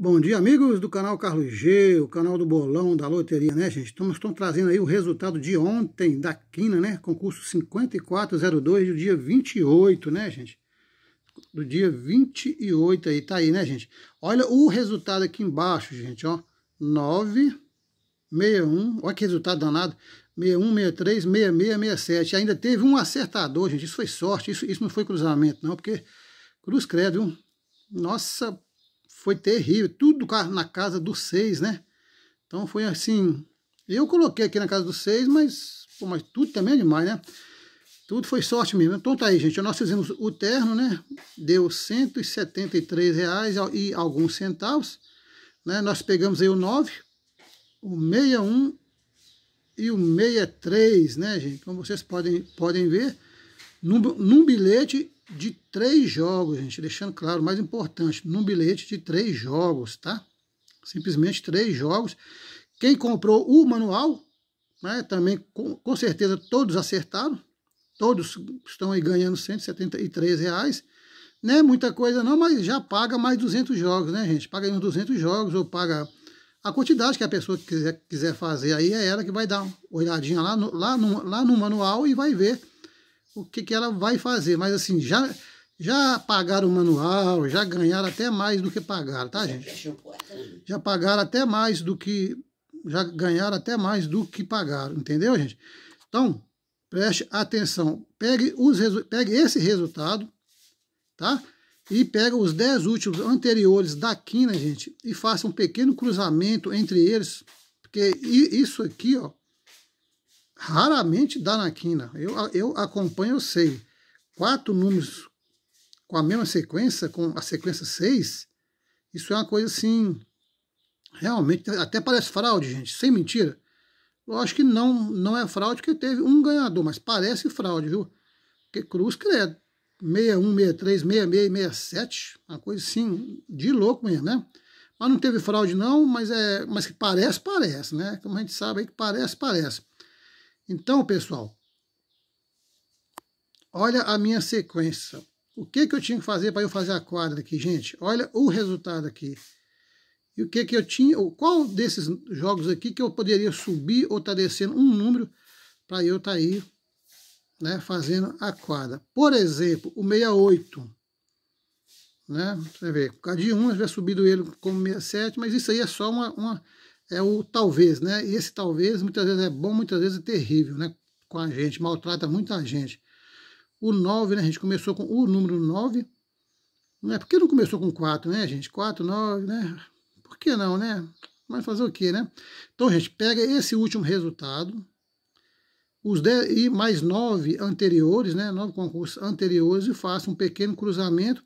Bom dia, amigos do canal Carlos G, o canal do Bolão da Loteria, né, gente? Estamos, estamos trazendo aí o resultado de ontem da Quina, né? Concurso 5402 do dia 28, né, gente? Do dia 28 aí, tá aí, né, gente? Olha o resultado aqui embaixo, gente, ó. 9, 61, olha que resultado danado. 61, 63, 66, 67. Ainda teve um acertador, gente. Isso foi sorte, isso, isso não foi cruzamento, não, porque cruz credo, viu? Nossa, foi terrível, tudo na casa do seis né? Então foi assim, eu coloquei aqui na casa do seis mas, pô, mas tudo também é demais, né? Tudo foi sorte mesmo. Então tá aí, gente. Nós fizemos o terno, né? Deu 173 reais e alguns centavos. Né? Nós pegamos aí o 9, o 61 e o 63, né, gente? Como vocês podem, podem ver, num, num bilhete de três jogos, gente, deixando claro, mais importante, num bilhete de três jogos, tá? Simplesmente três jogos. Quem comprou o manual, né, também com, com certeza todos acertaram, todos estão aí ganhando 173 reais, né muita coisa não, mas já paga mais 200 jogos, né, gente? Paga aí uns 200 jogos ou paga a quantidade que a pessoa quiser, quiser fazer aí, é ela que vai dar uma olhadinha lá no, lá, no, lá no manual e vai ver o que, que ela vai fazer. Mas assim, já, já pagaram o manual, já ganharam até mais do que pagaram, tá, gente? Já pagaram até mais do que. Já ganharam até mais do que pagaram, entendeu, gente? Então, preste atenção. Pegue, os, pegue esse resultado, tá? E pega os 10 últimos anteriores da quina, gente, e faça um pequeno cruzamento entre eles. Porque isso aqui, ó, raramente dá na quina. Eu, eu acompanho, eu sei. Quatro números com a mesma sequência, com a sequência seis isso é uma coisa assim. Realmente, até parece fraude, gente, sem mentira. Eu acho que não, não é fraude que teve um ganhador, mas parece fraude, viu? Porque Cruz credo. 61, 63, 66, 67, uma coisa assim, de louco mesmo, né? Mas não teve fraude não, mas é, mas que parece, parece, né? Como a gente sabe aí que parece, parece. Então, pessoal, olha a minha sequência. O que, que eu tinha que fazer para eu fazer a quadra aqui, gente? Olha o resultado aqui. E o que, que eu tinha, qual desses jogos aqui que eu poderia subir ou estar tá descendo um número para eu estar tá aí né, fazendo a quadra. Por exemplo, o 68. Né? Você vê, por causa de 1, um, eu já subido ele como 67, mas isso aí é só uma, uma é o talvez, né? E esse talvez muitas vezes é bom, muitas vezes é terrível, né? Com a gente, maltrata muita gente. O 9, né? A gente começou com o número 9. Não é porque não começou com 4, né, gente? 4, 9, né? Por que não, né? Mas fazer o quê, né? Então, gente, pega esse último resultado, os 10 e mais 9 anteriores, né? 9 concursos anteriores, e faça um pequeno cruzamento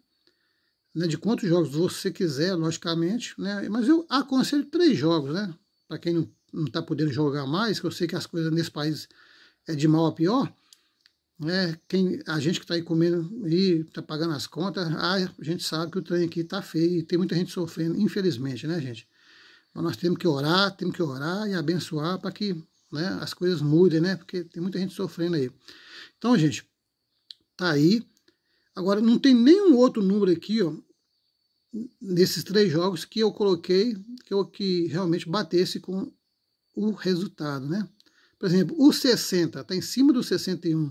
né, de quantos jogos você quiser, logicamente, né? Mas eu aconselho três jogos, né? Para quem não, não tá podendo jogar mais, que eu sei que as coisas nesse país é de mal a pior, né? Quem, a gente que está aí comendo e tá pagando as contas, ah, a gente sabe que o trem aqui tá feio e tem muita gente sofrendo, infelizmente, né, gente? Mas então, nós temos que orar, temos que orar e abençoar para que né, as coisas mudem, né? Porque tem muita gente sofrendo aí. Então, gente, tá aí Agora, não tem nenhum outro número aqui, ó, nesses três jogos que eu coloquei, que, eu, que realmente batesse com o resultado, né? Por exemplo, o 60 está em cima do 61.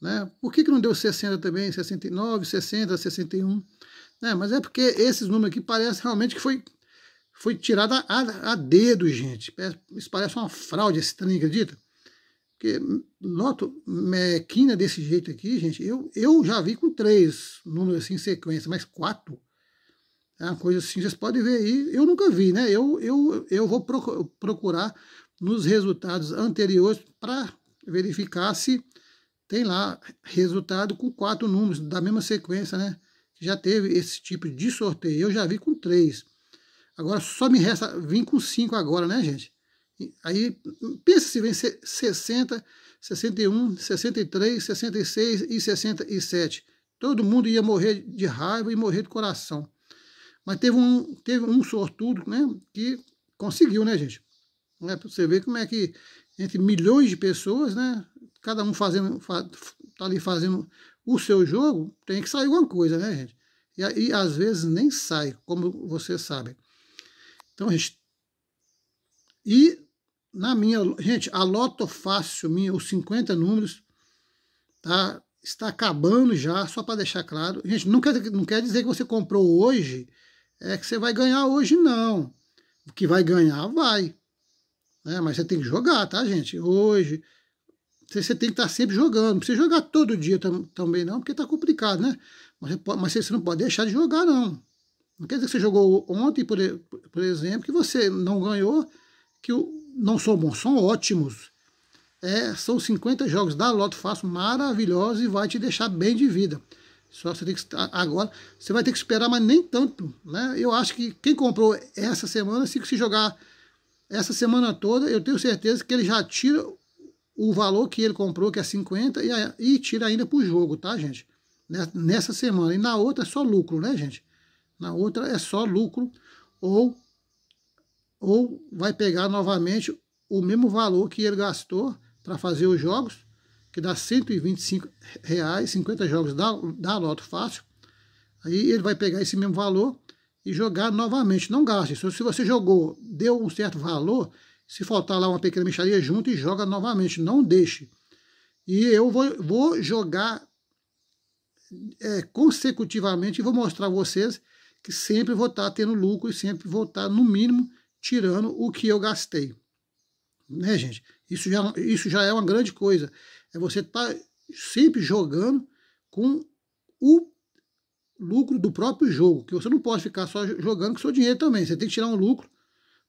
Né? Por que, que não deu 60 também? 69, 60, 61. Né? Mas é porque esses números aqui parecem realmente que foi, foi tirado a, a, dedo, gente. Isso parece uma fraude, esse trem, acredita? Porque, noto, mequina desse jeito aqui, gente, eu, eu já vi com três números assim em sequência, mas quatro. É uma coisa assim, vocês podem ver aí. Eu nunca vi, né? Eu, eu, eu vou procurar nos resultados anteriores para verificar se tem lá resultado com quatro números da mesma sequência, né? Já teve esse tipo de sorteio. Eu já vi com três. Agora só me resta vir com cinco agora, né, gente? Aí pense se vem 60, 61, 63, 66 e 67. Todo mundo ia morrer de raiva e morrer de coração. Mas teve um, teve um sortudo né, que conseguiu, né, gente? É para você ver como é que entre milhões de pessoas, né, cada um fazendo, tá ali fazendo o seu jogo, tem que sair alguma coisa, né, gente? E, e às vezes nem sai, como você sabe Então, gente, e na minha, gente, a Loto Fácil, minha, os 50 números, tá? Está acabando já, só para deixar claro. Gente, não quer, não quer dizer que você comprou hoje, é que você vai ganhar hoje, não. O que vai ganhar, vai. É, mas você tem que jogar, tá, gente? Hoje. Você tem que estar tá sempre jogando. Não precisa jogar todo dia tam, também, não, porque tá complicado, né? Mas, mas você não pode deixar de jogar, não. Não quer dizer que você jogou ontem, por, por exemplo, que você não ganhou que não são bons, são ótimos. É, são 50 jogos da Loto Fácil maravilhosos e vai te deixar bem de vida. Só você tem que agora, você vai ter que esperar, mas nem tanto, né? Eu acho que quem comprou essa semana, se se jogar essa semana toda, eu tenho certeza que ele já tira o valor que ele comprou, que é 50, e, e tira ainda pro jogo, tá, gente? Né, nessa semana. E na outra é só lucro, né, gente? Na outra é só lucro ou ou vai pegar novamente o mesmo valor que ele gastou para fazer os jogos, que dá R$ reais 50 jogos da, da Loto Fácil. Aí ele vai pegar esse mesmo valor e jogar novamente. Não gaste. Se você jogou, deu um certo valor, se faltar lá uma pequena mixaria, junto e joga novamente. Não deixe. E eu vou, vou jogar é, consecutivamente e vou mostrar a vocês que sempre vou estar tá tendo lucro e sempre vou estar, tá, no mínimo, tirando o que eu gastei. Né, gente? Isso já, isso já é uma grande coisa. É você estar tá sempre jogando com o lucro do próprio jogo, que você não pode ficar só jogando com seu dinheiro também. Você tem que tirar um lucro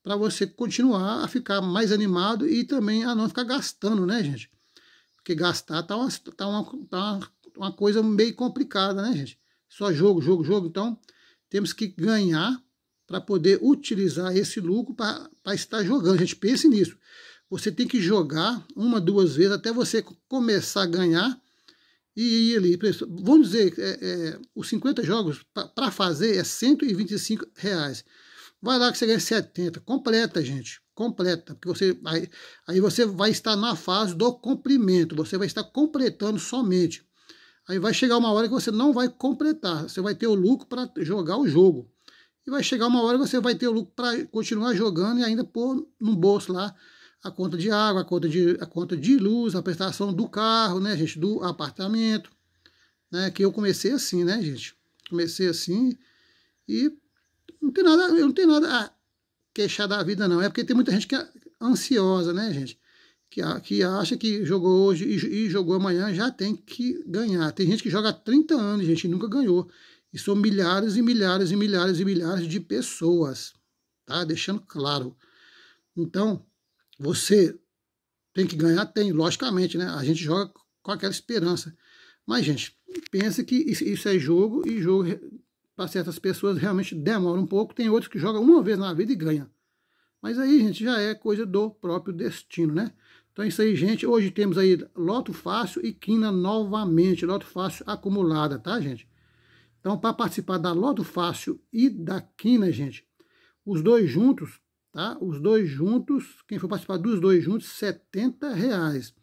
para você continuar a ficar mais animado e também a não ficar gastando, né, gente? Porque gastar tá uma, tá uma, tá uma coisa meio complicada, né, gente? Só jogo, jogo, jogo. Então, temos que ganhar para poder utilizar esse lucro para estar jogando. A gente pense nisso. Você tem que jogar uma, duas vezes até você começar a ganhar e ir ali. Vamos dizer, é, é, os 50 jogos para fazer é 125 reais. Vai lá que você ganha 70. Completa, gente. Completa. Porque você, aí, aí você vai estar na fase do cumprimento. Você vai estar completando somente. Aí vai chegar uma hora que você não vai completar. Você vai ter o lucro para jogar o jogo e vai chegar uma hora que você vai ter o lucro para continuar jogando e ainda pôr no bolso lá a conta de água, a conta de, a conta de luz, a prestação do carro, né, gente, do apartamento, né, que eu comecei assim, né, gente, comecei assim e não tem nada, eu não tenho nada a queixar da vida não, é porque tem muita gente que é ansiosa, né, gente, que, que acha que jogou hoje e, e jogou amanhã já tem que ganhar, tem gente que joga há 30 anos, gente, e nunca ganhou, e são milhares e milhares e milhares e milhares de pessoas, tá? Deixando claro. Então, você tem que ganhar? Tem, logicamente, né? A gente joga com aquela esperança. Mas, gente, pensa que isso é jogo e jogo para certas pessoas realmente demora um pouco. Tem outros que jogam uma vez na vida e ganham. Mas aí, gente, já é coisa do próprio destino, né? Então é isso aí, gente. Hoje temos aí loto fácil e quina novamente. Loto fácil acumulada, tá, gente? Então, para participar da Loto Fácil e da Quina, gente, os dois juntos, tá? Os dois juntos, quem for participar dos dois juntos, 70 reais.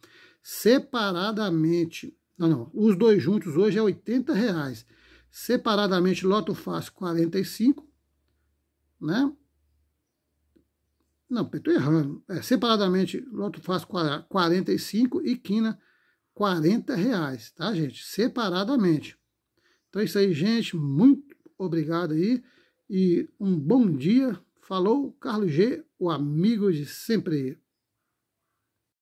Separadamente, não, não, os dois juntos hoje é 80 reais. Separadamente, Loto Fácil, 45, né? Não, estou errando. É, separadamente, Loto Fácil, 45 e Quina, 40 reais, tá, gente? Separadamente. Então é isso aí, gente. Muito obrigado aí e um bom dia. Falou, Carlos G, o amigo de sempre.